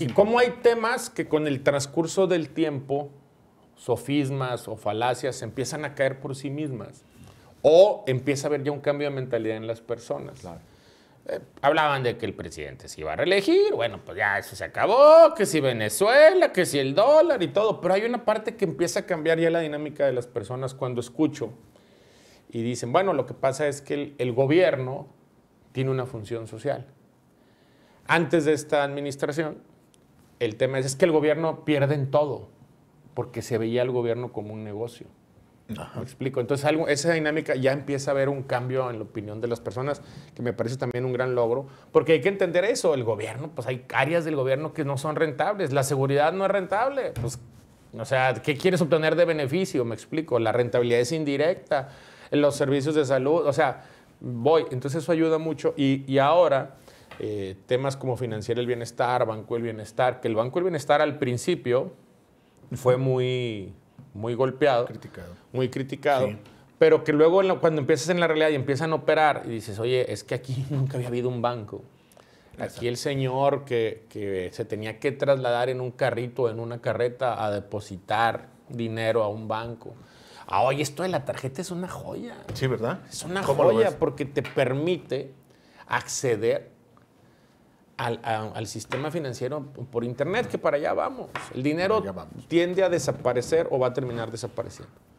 y cómo hay temas que con el transcurso del tiempo, sofismas o falacias empiezan a caer por sí mismas. O empieza a haber ya un cambio de mentalidad en las personas. Eh, hablaban de que el presidente se iba a reelegir, bueno, pues ya eso se acabó, que si Venezuela, que si el dólar y todo, pero hay una parte que empieza a cambiar ya la dinámica de las personas cuando escucho y dicen, bueno, lo que pasa es que el gobierno tiene una función social. Antes de esta administración, el tema es, que el gobierno pierde en todo, porque se veía el gobierno como un negocio. Me explico. Entonces, algo, esa dinámica ya empieza a haber un cambio en la opinión de las personas, que me parece también un gran logro, porque hay que entender eso. El gobierno, pues hay áreas del gobierno que no son rentables. La seguridad no es rentable. Pues, o sea, ¿qué quieres obtener de beneficio? Me explico. La rentabilidad es indirecta. Los servicios de salud, o sea, voy. Entonces, eso ayuda mucho. Y, y ahora eh, temas como financiar el bienestar, Banco del Bienestar, que el Banco del Bienestar al principio fue muy, muy golpeado, criticado. muy criticado, pero que luego cuando empiezas en la realidad y empiezan a operar y dices, oye, es que aquí nunca había habido un banco. Aquí el señor que, se tenía que trasladar en un carrito, en una carreta, a depositar dinero a un banco. Ah, oye, esto de la tarjeta es una joya. Sí, ¿verdad? Es una joya porque te permite acceder al, al, sistema financiero por Internet, que para allá vamos. El dinero tiende a desaparecer o va a terminar desapareciendo.